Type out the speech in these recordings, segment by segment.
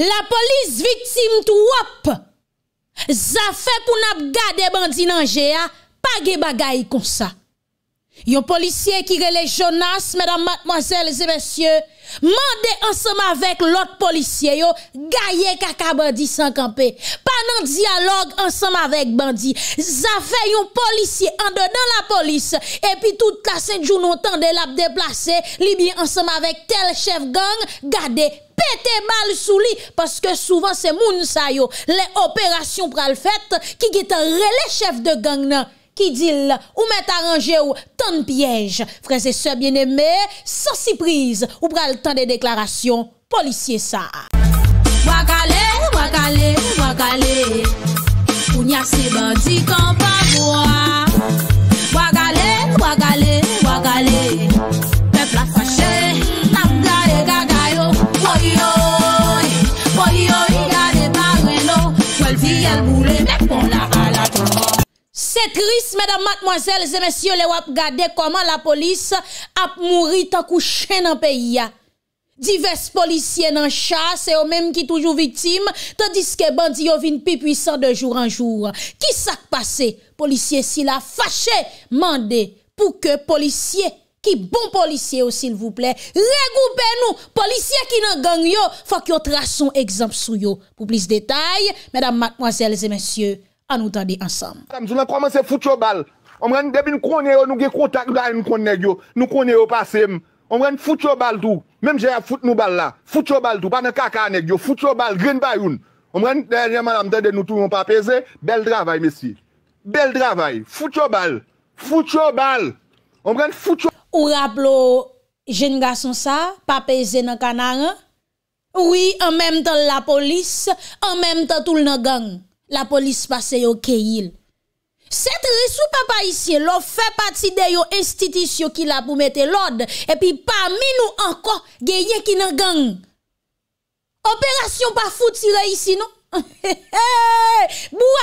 La polis vitim tou wop Zafè pou nap gade bandi nan jea Page bagay kon sa Yon polisye ki rele Jonas Mèdam matmazèl zè mèsyè Mande ansèm avèk lot polisye yo Gaye kaka bandi san kampe Panan diyalog ansèm avèk bandi Zafè yon polisye an de dan la polis E pi tout la sèdjou nou tende lap deplase Libye ansèm avèk tel chef gang Gade bandi nan jea pete mal sou li, paske souvan se moun sayo, le operasyon pral fet, ki gitare le chef de gangna, ki dil ou met a range ou, ton piyej, freze se bieneme, sosi priz, ou pral ton de deklarasyon, polisye sa. Sè tris, mèdam matmoazèl, zè mèsyon lè wap gade koman la polis ap mouri tak ou chen nan peyi. Divers polisyen nan chas, e ou mèm ki toujou vitim, tè diske bandi yo vin pi pwisan de jour an jour. Ki sak pase, polisyen si la fache, mande pou ke polisyen. qui bon policier aussi, s'il vous plaît. Regroupez-nous, policiers qui n'en gang yo, faut que traçons exemple sur yo. Pour plus de détails, mesdames, mademoiselles et messieurs, à nous tendez ensemble. Nous commencé à foutre balle. On va depuis nous connaît nous contact là nous connaissons, nous connaissons au passé. On va foutre balle tout. Même j'ai foutre nous balle là, foutre balle tout, pas dans caca nèg yo, foutre balle green bayoun. On va dernièrement madame de nous tout pas peser, bel travail messieurs. Bel travail, foutre balle, foutre balle. On va foutre Ou rap lo jen ga son sa, pa peze nan kanan. Ouwi, an menm tan la polis, an menm tan tout nan gang. La polis pase yo keyil. Set resou papa isye, lo fe pati de yo institisyon ki la pou mette lode. E pi pa mi nou anko, geye ki nan gang. Operasyon pa foutire isye nou. Bouwa!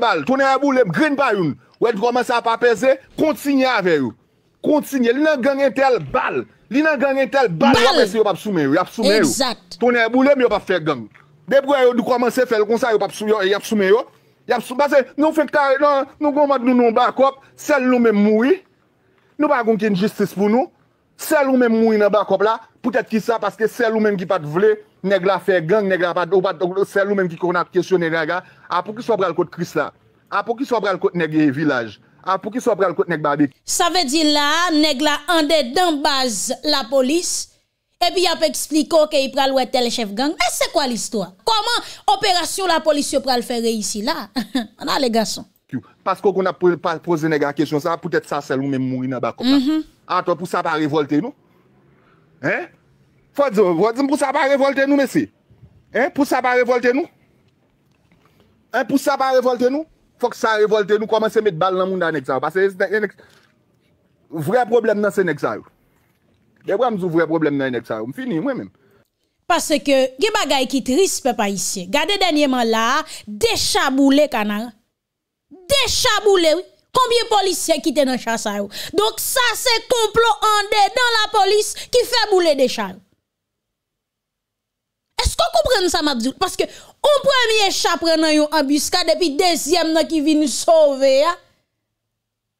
bal, tourner à boule, green pas une. Ouais, commence à pas peser, continue avec vous. continue, il n'a gagné tel balle. Il n'a gagné tel balle, il n'a pas soumis, il n'a pas soumis. Exact. Tourner à boule, il n'a pas fait gang. Depuis que vous commencez à faire comme ça, il n'a pas soumis, il n'a pas soumis. Parce que nous faisons carré, nous commandons nous back backup, celle nous-mêmes mourir. Nous pas qu'on justice pour nous. Celle nous-mêmes mourir dans le backup là, peut-être qui ça, parce que c'est nous-mêmes qui pas de voulait. Neg la fe gang, neg la pa do bat do, selou menm ki kon ap kesyon e neg la, apou ki sou pral kote kris la? Apou ki sou pral kote neg e vilaj? Apou ki sou pral kote neg babik? Sa ve di la, neg la ande dan baz la polis, e bi ap ekspliko ke i pral we tel chef gang. E se kwa l istwa? Koman operasyon la polis yo pral fe reysi la? Ana lega son. Pasko kon ap pose neg la kesyon, sa va pou tete sa selou menm mou ina bako la. Mhm. A to pou sa pa revolte nou? He? Fwa di zon, fwa di zon, pou sa pa revolte nou mesi? Hein, pou sa pa revolte nou? Hein, pou sa pa revolte nou? Fwa ki sa revolte nou, koman se met bal nan moun nan enek sa ou. Pase enek, vre problem nan se enek sa ou. De bram zon vre problem nan enek sa ou. M fini, mwen men. Pase ke, ge bagay ki trispe pa isi. Gade denye man la, decha boule kanan. Decha boule. Kompye polisye ki tenen chan sa ou. Dok sa se komplon ande dan la polis ki fe boule decha ou. Koko prennen sa madjou? Paske, on premye chak prenen yo ambiska, depi desyem nan ki vin souve ya,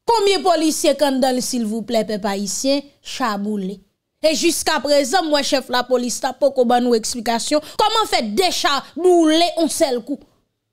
komye polisye kandal, sil vou plepe pa isyen, chak boule. E jiska prezen, mwen chef la polis, ta poko ban nou eksplikasyon, koman fet de chak boule, on sel kou.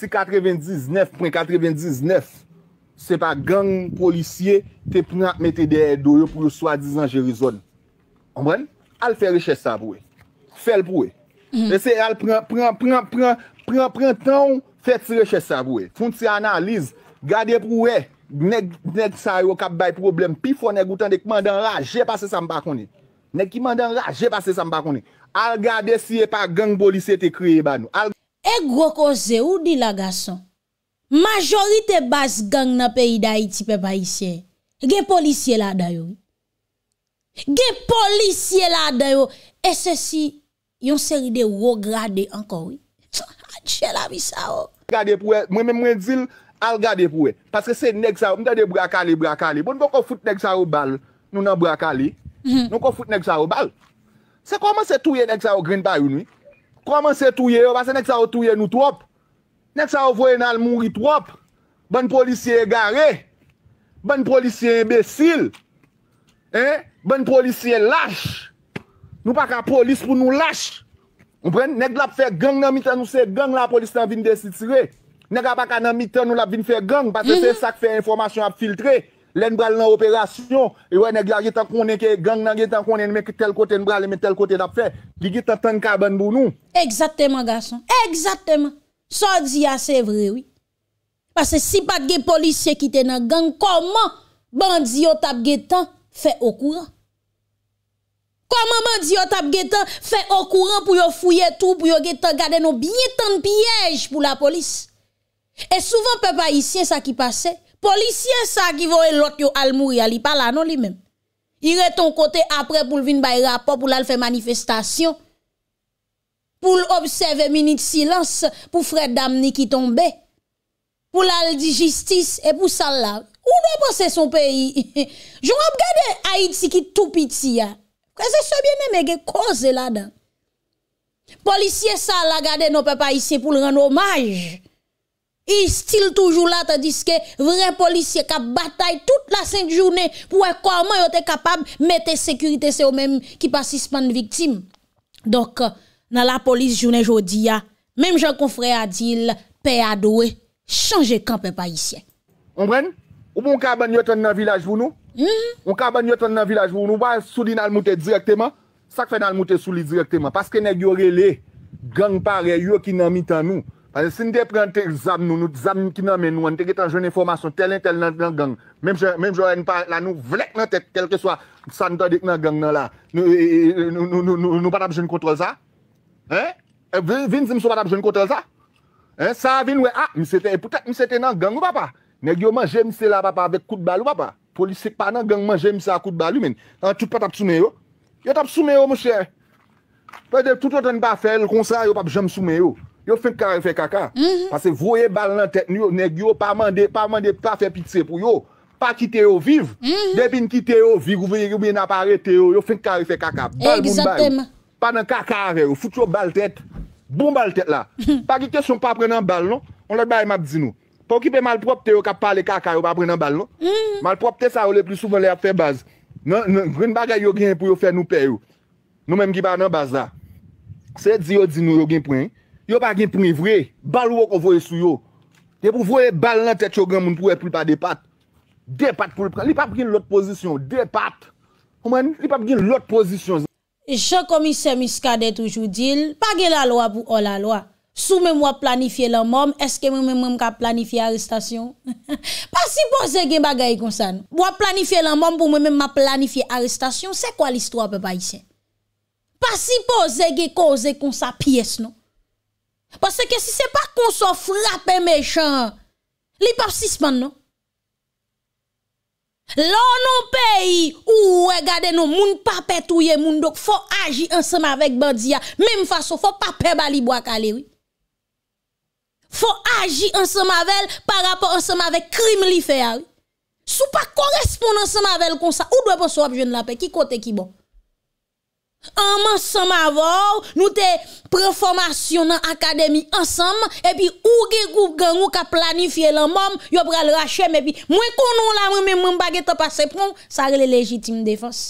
Si 99.99, se pa gang policye te pwene mette de doyo pou souadiz an jerozon. Ombwen? Al fe reche sa pou we. Fel pou we. Mhm. E se al pren, pren, pren, pren, pren, pren ton, fet reche sa pou we. Foun ti analize, gade pou we, nek sa yo kap bay problem, pi fwone goutan dek mandan la, je pase sa mpa koni. Nek ki mandan la, je pase sa mpa koni. Al gade si e pa gang policye te kriye ban nou. E gro koze ou di la gason, majorite bas gang nan peyi da iti pe pa isye, ge polisye la dayo. Ge polisye la dayo, e se si yon seri de wograde anko. A dje la mi sa o. Oh. Gade pou e, mwen men mwen zil al gade pou e, paske se neg sa o, mwen gade brakali, brakali, pou bon, bon, mhm. nou kon foute neg sa o bal, nou nan brakali, nou kon foute neg sa o bal. Se koman se touye neg sa o green pari nou? Koman se touye yo, basen nek sa ou touye nou twop. Nek sa ou vwe nan mounri twop. Bonn polisye gare. Bonn polisye imbesil. Eh, bonn polisye lache. Nou pa ka polis pou nou lache. Ompren, nek la pou fè gang nan mitan nou se gang la polis tan vin desitire. Nek la pa ka nan mitan nou la vin fè gang, basen se mhm. sak fè informasyon ap filtre. Len bral nan operasyon E wè ne gya gye tan konen ke gang nan gye tan konen Mè tel kote nan bral, mè tel kote tap fè Gye gye tan tan ka ban bou nou Eksatèman gason, eksatèman Sò diya se vre wè Pase si pat gye polis se kite nan gang Koman ban diyo tap gye tan Fè okouran Koman ban diyo tap gye tan Fè okouran pou yo fouye tou Pou yo gye tan gade nou biye tan piyej Pou la polis E souvan pe pa isyen sa ki pase Polisye sa ki vo e lot yo al mouri a li pala anon li men. I re ton kote apre pou l vin bay rapop pou l al fe manifestasyon. Pou l obseve mini de silans pou fred dam ni ki tombe. Pou l al di jistis e pou sal la. Ou be posè son peyi? Joun ap gade Haiti ki toupiti ya. Kwa se sobyen eme ge koze la dan. Polisye sa la gade nou pe pa isye pou l ren omaj. I stil toujou la tadiske, vren polisye ka batay tout la senk jounen pou e kwa man yote kapab mette sekurite se ou menm ki pasisman viktim. Dok, nan la polis jounen jodi ya, menm jan konfre a dil, pe a doue, chanje kanpe pa isye. Ombren, ou bon pou ou mm-hmm. bon ka ban yote nan vilaj vounou? Ou ka ban yote nan vilaj vounou, ou ba souli nan moutè direkteman? Sak fe nan moutè souli direkteman? Paske neg yore le, gang pare, yow ki nan mitan nou. Pari sin de prente exam nou, nou exam nou ki nan men nou, an te getan jouni formasyon tel en tel nan gang, menm jor an pa la nou vlek nan tet, kel ke swa, san to dik nan gang nan la, nou patap jouni kontrol sa? Hein? Eh, vin zi msou patap jouni kontrol sa? Hein? Sa vin we, ha, msete, epotek msete nan gang ou papa? Neg yo manje mse la papa vek kout bal ou papa? Polisik pa nan gang manje mse a kout bal ou men? An tout patap soume yo? Yo tap soume yo mouche? Pari de tout an ten pa fe, l kon san yo patap jouni soume yo? Yo fin kare fe kaka Pase voye bal nan tet ni yo Neg yo pa mande, pa mande pa fe pitse pou yo Pa ki te yo viv Depin ki te yo viv, ouveye yu bin apare te yo Yo fin kare fe kaka Pal nan kaka a re yo, fout yo bal tet Boum bal tet la mhm. Pa ki tes yon pa pre nan bal non On lèk bayi map di nou Pou ki pe malprop te yo kap pale kaka yo pa pre nan bal non mhm. Malprop te sa ou le pli souven lè ap fe baz Non, non, vrin bagay yo gen pou yo fe nou pe yo Nou menm ki ba nan baz la Se di yo di nou yo gen pou yon Yo pa gen pou mivwe, bal wò kon voye sou yo. Te pou voye bal lan tet yo gen moun pou we pripa de pat. De pat pou repre. Li pa prikin lot posisyon. De pat. Oman, li pa prikin lot posisyon. Je komise miska de toujou dil, pa gen la loa pou o la loa. Sou mè mwa planifiye lè mòm, eske mè mè mèm ka planifiye arrestasyon? Pas si pou o zè gen bagay kon sa nou. Mwa planifiye lè mòm pou mè mè mè mwa planifiye arrestasyon, se kwa l'istwa beba yi sè? Pas si pou o zè gen ko o zè kon sa piyes nou. Pasè ke si se pa konson frapè mechè, li pap sisman nou. Lò nou peyi, ou wè gade nou, moun pa petouye moun dok, fò agi ansèm avèk bandiya, mèm fason fò pa peba li bwa kalè. Fò agi ansèm avèl par rapport ansèm avèk krim li fè a. Sou pa koresponde ansèm avèl konsa, ou dwe pa sou ap jen la pe, ki kote ki bon. Anman sanm avor, nou te preformasyon nan akademi ansanm, epi ouge goup gen ou ka planifiye lan mom, yo pral rachem epi mwen konon la mwen mwen bagay to pasepron, sa rele legitime defans.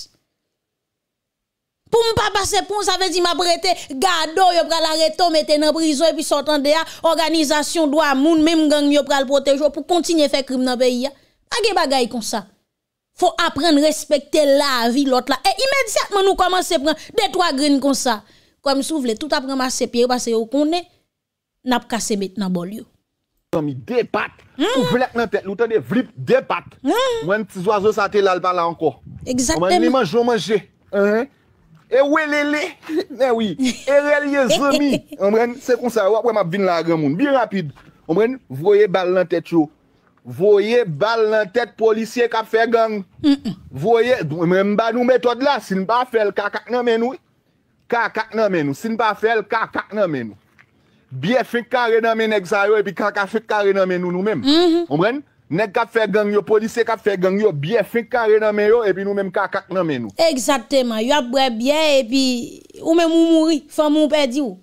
Pou mwen pa pasepron, sa vez ima brete, gado yo pral areto, meten nan briso epi sotan deya, organizasyon do amoun, mwen mwen gen yo pral protejo pou kontinye fe krim nan beya. Age bagay konsa. Fwa apren respecte la a vi lot la. E imedisyatman nou koman se pren. Dey to a gren kon sa. Kwa mi sou vle, tout apren ma sepye. Ou base yo kon ne, nap kase met nan bol yo. Kwa mi dey pat, tout vlek nan tet. Loutan dey vlip, dey pat. Mwen ti zwa zo sa te lal pala anko. Mwen li manj yo manje. E welele. E releye zomi. Mwen se kon sa wap wè map vin la a gren moun. Bi rapid. Mwen vroye bal nan tet yo. Voye bal nan tet polisye kap fe gang Voye Mre mba nou metod la Sin ba fel kakak nan men nou Kakak nan men nou Sin ba fel kakak nan men nou Biye fin kare nan men ek zay yo E pi kakak fin kare nan men nou nou men mm-hmm. Mre mba Nek kap fe gang yo Polisye kap fe gang yo Biye fin kare nan men yo E pi nou men kakak nan men nou Eksateman Yo ap bre biye E pi Ou men mou mouri Fon moun pedi ou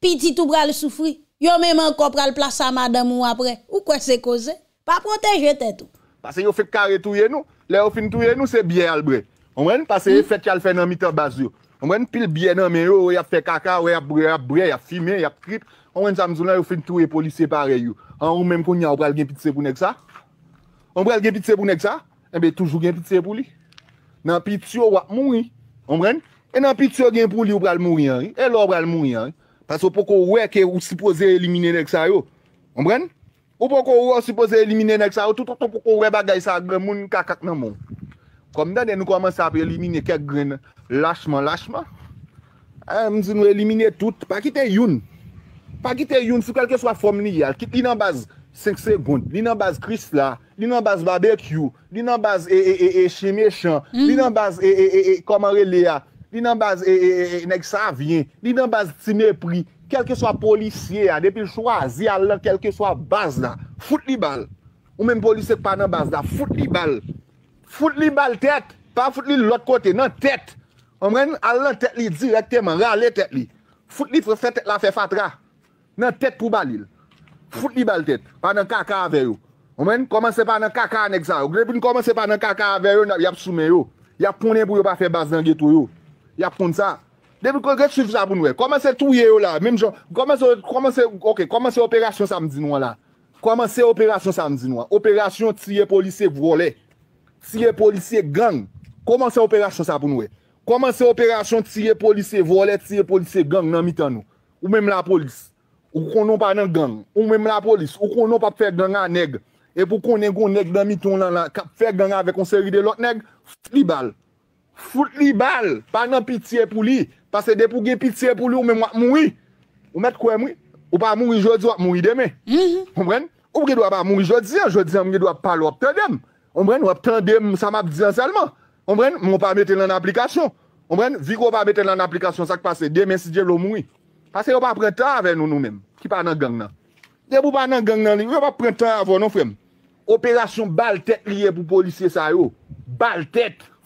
Pi titou bra le soufri Yo men man kopra le plasa madan moun apre Ou kwen se koze Pa proteje tetou. Pase yo fe kare touye nou. Le yo fin touye nou se biye albre. Omen? Pase e yo fe tchal fenomite bazyo. Omen? Pil biye nanmen yo. Yo ya fe kaka. Yo ya bre, ya bre, ya fime, ya krip. Omen? Sa mzou la yo fin touye polise pare yo. An ou menm kon nye ou pral gen pitse pou nek sa. Omen? Pral gen pitse pou nek sa. Ebe eh toujou gen pitse pou li. Nan pi tsyo wap mouni. Omen? E nan pi tsyo gen pou li ou pral mouni an. E lor pral mouni an. Paso poko we ke ou sipoze Ou poukou ou an suppose elimine nek sa, ou toutou poukou ou re bagay sa gren moun kakak nan moun. Kom da de nou komanse ap elimine kek gren, lachman, lachman, an eh, mizi nou elimine tout, pa kite youn. Pa kite youn, sou kelke swa form ni yal, kite li nan baz 5 sekond, li nan baz krist la, li nan baz badekyou, li nan baz ee ee ee che mechan, li nan baz ee ee ee komare lea, li nan baz ee ee ee nek sa avyen, li nan baz ti me priy. Kelke swa polisye ya, depil chwazi al lan, kelke swa baz nan, foute li bal. Ou menm polisye ki pa nan baz nan, foute li bal. Foute li bal tet, pa foute li l'ot kote, nan tet. Ou menm al lan tet li direkteman, rale tet li. Foute li la fe fatra, nan tet pou bal il. Foute li bal tet, pa nan kaka aveyo. Ou menm, komanse pa nan kaka anek sa, ou grepin komanse pa nan kaka aveyo, yap sume yo, yap pounen pou yo pa fe baz nan geto yo, yap pounen sa. Depi kwa gè chif sa pou noue, koman se touye yo la, mèm jan, koman se, koman se, ok, koman se operasyon samdi noua la, koman se operasyon samdi noua, operasyon tire polise vole, tire polise gang, koman se operasyon sa pou noue, koman se operasyon tire polise vole, tire polise gang nan mi tan nou, ou mèm la polis, ou konon pa nan gang, ou mèm la polis, ou konon pa fek dana neg, epi konon neg dan mi ton lan la, fek dana vekonseri de lot neg, flibal. Fout li bal, pa nan pitiye pou li. Pase de pou ge pitiye pou li, ou men mwak mwi. Ou met kwen mwi? Ou pa mwi jodi, ou mwi deme. Hi, mhm. hi. Ombren? Ou ge dwa pa mwi jodi, an jodi an mwi dwa pal wap tendem. Ombren? Wap tendem, sa map dizan salman. Ombren? Mwen wap mette nan aplikasyon. Ombren? Vi kwen wap mette nan aplikasyon, sa k pase. Deme si je vlo mwi. Pase yo pa prentan ave nou nou men. Ki pa nan gang nan. De pou pa nan gang nan, yo pa prentan ave nou fem. Operasyon bal tet rie pou polisye sa yo.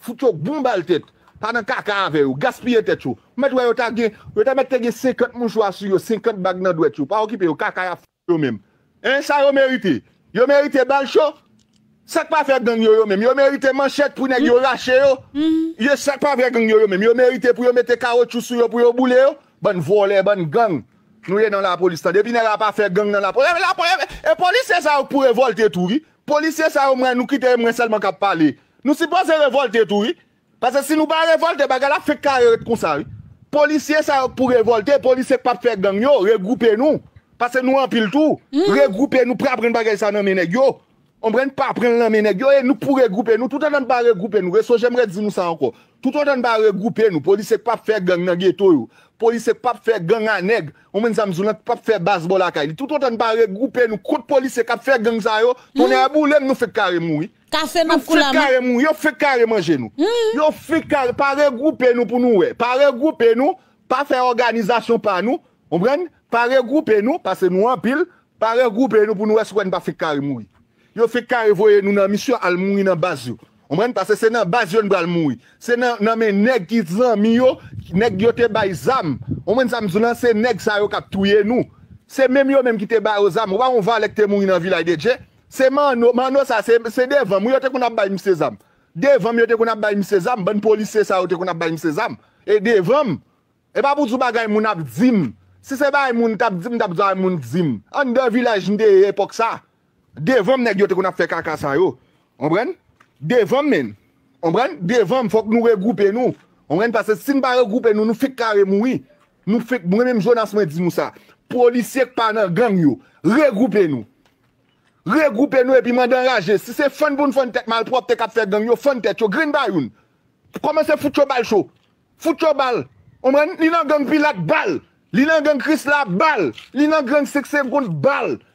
Fout yo gboum bal tet, pa nan kaka anve yo, gaspye tet yo. Met wè yo ta gen, yo ta met te gen 50 mouchou asu yo, 50 bagnad wè yo, pa okipe yo, kaka ya f**k yo mèm. En sa yo merite, yo merite bal chou, sak pa fèk gang yo yo mèm, yo merite manchet pou neg yo rache yo, mm-hmm. yo sak pa fèk gang yo yo mèm, yo merite pou yo mette karot chousou yo pou yo boule yo, ban vole, ban gang, nou ye nan la polis tan, depi nè la pa fèk gang nan la polis. E polisè sa yo pou revolte touvi, polisè sa yo mwen nou kite mwen selman kap pale, Nou si bon se revolte tou yi. Pase si nou ba revolte baga la fek kare ret kon sa yi. Polisye sa pou revolte. Polisye pa fek dan yo. Regoupe nou. Pase nou empil tou. Hmm. Regoupe nou prapren baga sa nan menek yo. Onbrene, pa pren lamin neg. Yo e, eh, nou pou regroupe nou. Tout an dan pa regroupe nou. So, jemre dizi nou san anko. Tout an dan pa regroupe nou. Polisek pa fe gang nagi eto yo. Polisek pa fe gang aneg. Onmen zanm zounan pa fe basbol akay. Tout an dan pa regroupe nou. Kout polisek pa fe gang zayo. Tounen abou lem nou fe kare moui. Ka se nou kou lama. Nou fe kare moui. Yo fe kare manje nou. Yo fe kare. Pa regroupe nou pou nou we. Pa regroupe nou. Pa fe organizasyon pa nou. Onbrene, pa regroupe nou. Pase nou an Yo fe karivoye nou nan misyon al moui nan baz yo. Omwen pa se se nan baz yo nan bral moui. Se nan men neg ki zan mi yo, neg yo te bay zam. Omwen zam zulan se neg sa yo kap tuye nou. Se menm yo menm ki te bay o zam. Ouwa ouvan lek te moui nan vilay de dje. Se man nou, man nou sa, se devan. Mou yo te koun ap bay mise zam. Devan yo te koun ap bay mise zam. Ban polise sa yo te koun ap bay mise zam. E devan, e pa pou zou bagay moun ap zim. Se se bay moun tap zim, tap zon moun zim. An de vilaj n de epok sa. Devom nek yo te kon ap fè kakasan yo. Ombren? Devom men. Ombren? Devom fòk nou regroupe nou. Ombren? Pase sin pa regroupe nou, nou fik kare moui. Nou fik, mwen mèm Jonas mwen diz mou sa. Polisyek pa nan gang yo. Regroupe nou. Regroupe nou epi mwen den raje. Si se fèn bun fèn tèt malprop te kap fè gang yo, fèn tèt yo. Grin ba yon. Koman se fout yo bal chò. Fout yo bal. Ombren? Li nan gang pilat bal. Li nan gang kris la bal. Li nan gang sèk sèk goun bal. Ombren?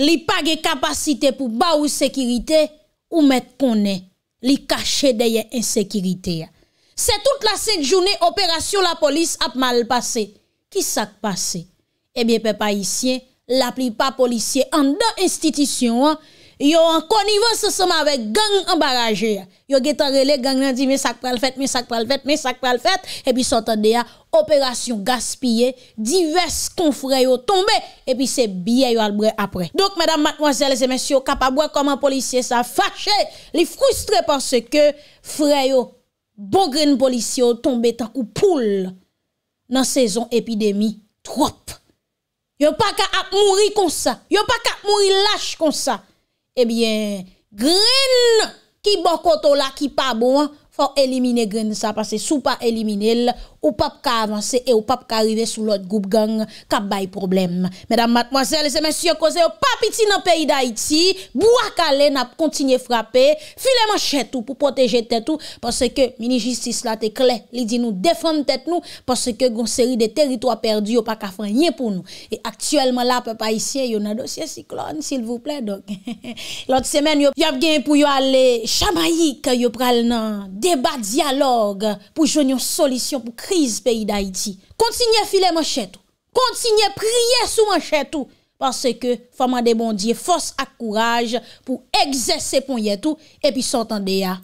Li pa ge kapasite pou ba ou sekirite ou met konen. Li kache deye en sekirite. Se tout la set jounen operasyon la polis ap mal pase. Ki sak pase? Ebyen pe pa isyen, la pli pa polisye an de institisyon an. yo an konivans se seman ve gang an baraje, yo getan rele gang nan di misak pal fet, misak pal fet, misak pal fet epi sotan deya, operasyon gaspye, divers kon freyo tombe, epi se biye yo albre apre. Dok, medan matmoazel e mensyo kapabwa koman polisye sa fache, li frustre parce ke freyo bogren polisye yo bon tombe tan ou poule nan sezon epidemi trop. Yo pa ka ap mouri konsa, yo pa ka ap mouri lache konsa, Ebyen, eh gren ki bokoto la ki pa bon, fò elimine gren sa, pa se sou pa elimine lè, Ou pap ka avanse e ou pap ka rive sou lout goup gang Kabay problem Medan matmoselle se men syo koze Ou pap iti nan peyi da iti Bou akale nap kontinye frape Fileman chetou pou poteje tetou Pase ke mini jistis la te kle Li di nou defran tet nou Pase ke goun seri de teritwa perdi Ou pa kafran yen pou nou Et aktuelman la pe pa isye yon adosye si klon Sil vou ple dok Lout semen yon ap gen pou yon ale Chamaik yon pral nan Debat dialog pou jwen yon solisyon Pou kre kriz peyi da iti. Kontinye file man chen tou. Kontinye priye sou man chen tou. Pase ke faman de bondye fos ak kouraj pou egze se ponye tou epi sotan de ya.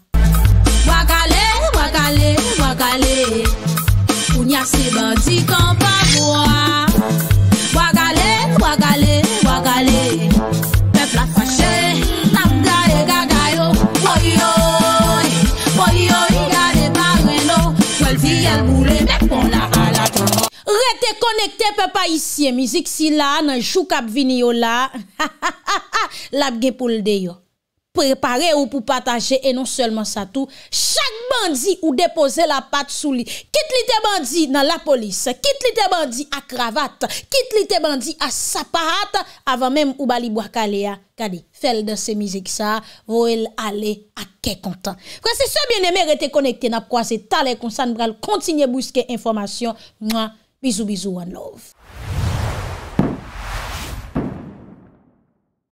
Konekte pe pa isi e mizik si la nan jou kap vini yo non la. Ha ha ha ha ha. Labge pou l deyo. Prepare ou pou pataje e non selman sa tou. Chak bandi ou depose la pat sou li. Kit li te bandi nan la polis. Kit li te bandi a kravat. Kit li te bandi a saparat. Avan menm ou bali bo akale ya. Kade fel dan se mizik sa. Vo el ale akè kontan. Kwa se se bien eme rete konekte nan proase talè konsan bral. Kontinye bouske informasyon. Mwa. Bizu bizu an love.